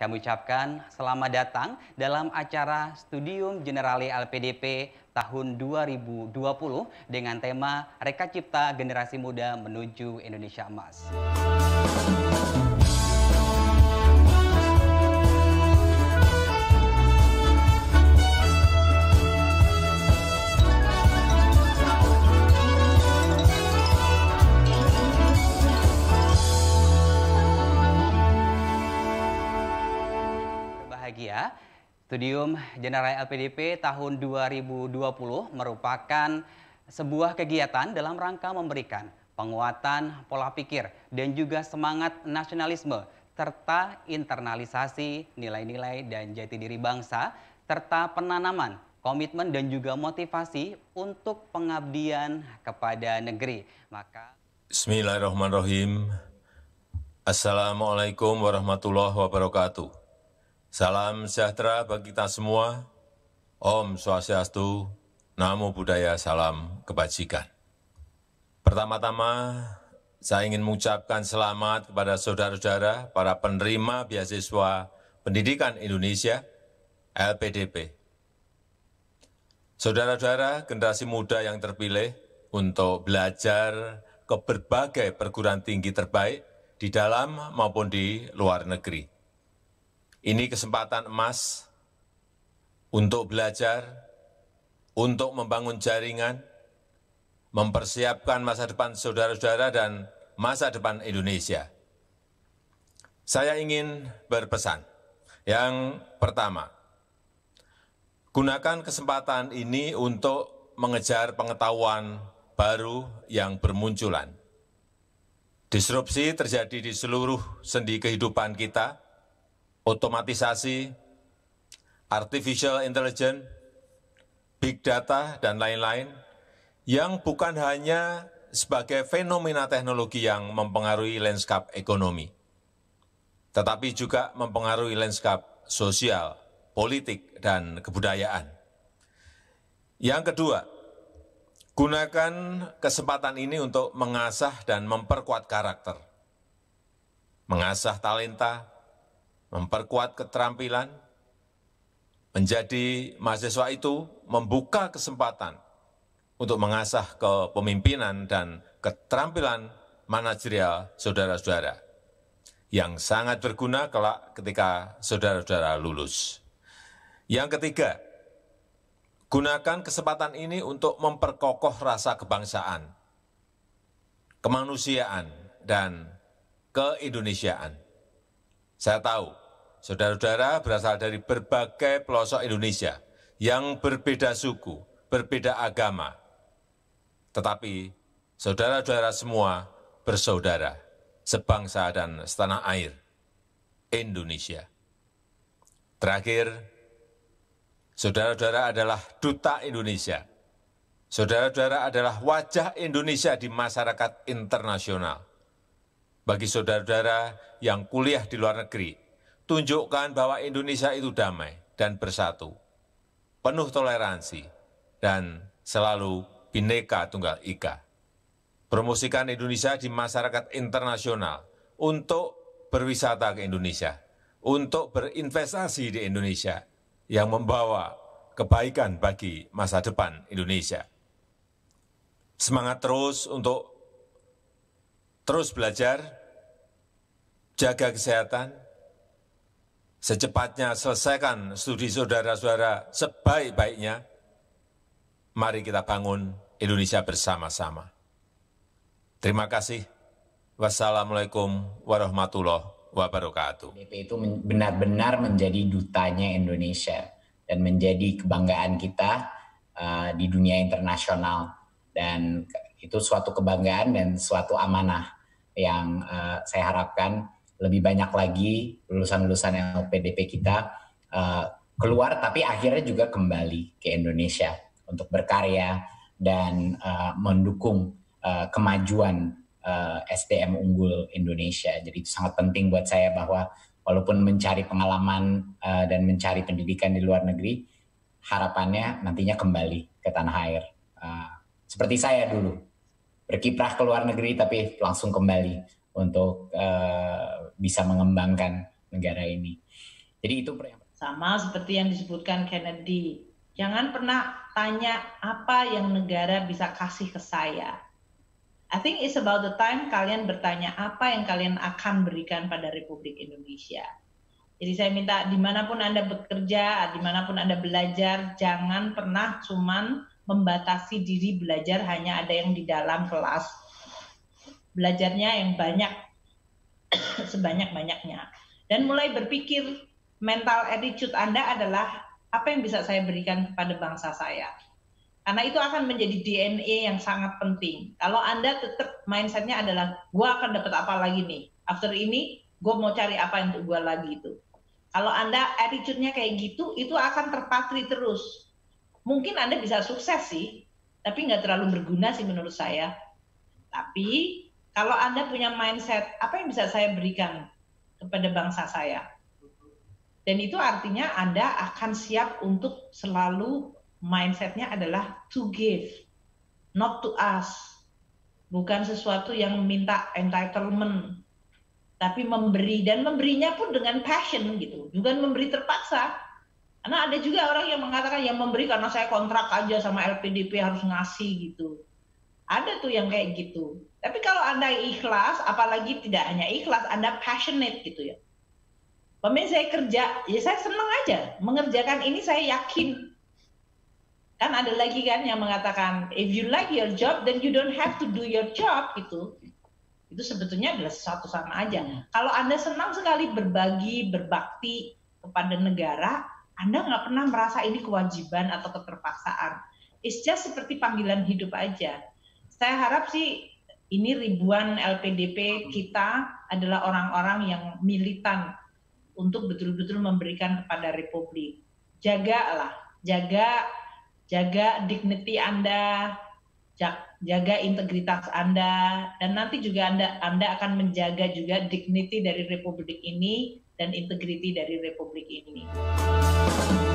Kami ucapkan selamat datang dalam acara Studium Generali LPDP tahun 2020 dengan tema Reka Cipta Generasi Muda Menuju Indonesia Emas. Musik bahagia. Studium General LPDP tahun 2020 merupakan sebuah kegiatan dalam rangka memberikan penguatan pola pikir dan juga semangat nasionalisme serta internalisasi nilai-nilai dan jati diri bangsa serta penanaman komitmen dan juga motivasi untuk pengabdian kepada negeri. Maka Bismillahirrahmanirrahim. Assalamualaikum warahmatullahi wabarakatuh. Salam sejahtera bagi kita semua. Om Swastiastu, Namo Buddhaya, Salam Kebajikan. Pertama-tama, saya ingin mengucapkan selamat kepada saudara-saudara, para penerima beasiswa pendidikan Indonesia, LPDP. Saudara-saudara, generasi muda yang terpilih untuk belajar ke berbagai perguruan tinggi terbaik di dalam maupun di luar negeri ini kesempatan emas untuk belajar, untuk membangun jaringan, mempersiapkan masa depan saudara-saudara dan masa depan Indonesia. Saya ingin berpesan. Yang pertama, gunakan kesempatan ini untuk mengejar pengetahuan baru yang bermunculan. Disrupsi terjadi di seluruh sendi kehidupan kita, otomatisasi, artificial intelligence, big data, dan lain-lain, yang bukan hanya sebagai fenomena teknologi yang mempengaruhi lanskap ekonomi, tetapi juga mempengaruhi lanskap sosial, politik, dan kebudayaan. Yang kedua, gunakan kesempatan ini untuk mengasah dan memperkuat karakter, mengasah talenta, memperkuat keterampilan, menjadi mahasiswa itu membuka kesempatan untuk mengasah kepemimpinan dan keterampilan manajerial saudara-saudara yang sangat berguna kelak ketika saudara-saudara lulus. Yang ketiga, gunakan kesempatan ini untuk memperkokoh rasa kebangsaan, kemanusiaan, dan keindonesiaan. Saya tahu saudara-saudara berasal dari berbagai pelosok Indonesia yang berbeda suku, berbeda agama. Tetapi saudara-saudara semua bersaudara, sebangsa dan setanah air, Indonesia. Terakhir, saudara-saudara adalah duta Indonesia. Saudara-saudara adalah wajah Indonesia di masyarakat internasional. Bagi saudara-saudara yang kuliah di luar negeri, tunjukkan bahwa Indonesia itu damai dan bersatu, penuh toleransi, dan selalu bineka tunggal ika. Promosikan Indonesia di masyarakat internasional untuk berwisata ke Indonesia, untuk berinvestasi di Indonesia yang membawa kebaikan bagi masa depan Indonesia. Semangat terus untuk terus belajar, jaga kesehatan, secepatnya selesaikan studi saudara-saudara sebaik-baiknya. Mari kita bangun Indonesia bersama-sama. Terima kasih. Wassalamualaikum warahmatullahi wabarakatuh. BP itu benar-benar menjadi dutanya Indonesia dan menjadi kebanggaan kita uh, di dunia internasional. Dan itu suatu kebanggaan dan suatu amanah yang uh, saya harapkan lebih banyak lagi lulusan-lulusan LPDP kita uh, keluar tapi akhirnya juga kembali ke Indonesia untuk berkarya dan uh, mendukung uh, kemajuan uh, SDM unggul Indonesia. Jadi itu sangat penting buat saya bahwa walaupun mencari pengalaman uh, dan mencari pendidikan di luar negeri, harapannya nantinya kembali ke tanah air. Uh, seperti saya dulu, berkiprah ke luar negeri tapi langsung kembali untuk uh, bisa mengembangkan negara ini. Jadi itu sama seperti yang disebutkan Kennedy. Jangan pernah tanya apa yang negara bisa kasih ke saya. I think it's about the time kalian bertanya apa yang kalian akan berikan pada Republik Indonesia. Jadi saya minta dimanapun Anda bekerja, dimanapun Anda belajar, jangan pernah cuman membatasi diri belajar hanya ada yang di dalam kelas belajarnya yang banyak sebanyak-banyaknya dan mulai berpikir mental attitude Anda adalah apa yang bisa saya berikan kepada bangsa saya. Karena itu akan menjadi DNA yang sangat penting. Kalau Anda tetap mindsetnya adalah gue akan dapat apa lagi nih. After ini gue mau cari apa untuk gue lagi itu. Kalau Anda attitude-nya kayak gitu, itu akan terpatri terus. Mungkin Anda bisa sukses sih, tapi nggak terlalu berguna sih menurut saya. Tapi kalau Anda punya mindset, apa yang bisa saya berikan kepada bangsa saya? Dan itu artinya Anda akan siap untuk selalu mindsetnya adalah to give, not to ask. Bukan sesuatu yang minta entitlement, tapi memberi dan memberinya pun dengan passion gitu, bukan memberi terpaksa. Karena ada juga orang yang mengatakan yang memberi karena saya kontrak aja sama LPDP harus ngasih gitu. Ada tuh yang kayak gitu. Tapi kalau Anda ikhlas, apalagi tidak hanya ikhlas, Anda passionate gitu ya. Pemain saya kerja, ya saya senang aja mengerjakan ini saya yakin. Kan ada lagi kan yang mengatakan if you like your job then you don't have to do your job gitu. Itu sebetulnya adalah sesuatu sama aja. Kalau Anda senang sekali berbagi, berbakti kepada negara, Anda nggak pernah merasa ini kewajiban atau keterpaksaan. It's just seperti panggilan hidup aja. Saya harap sih ini ribuan LPDP hmm. kita adalah orang-orang yang militan untuk betul-betul memberikan kepada Republik. Jagalah, jaga jaga dignity Anda, jaga integritas Anda dan nanti juga Anda Anda akan menjaga juga dignity dari Republik ini dan integriti dari Republik ini.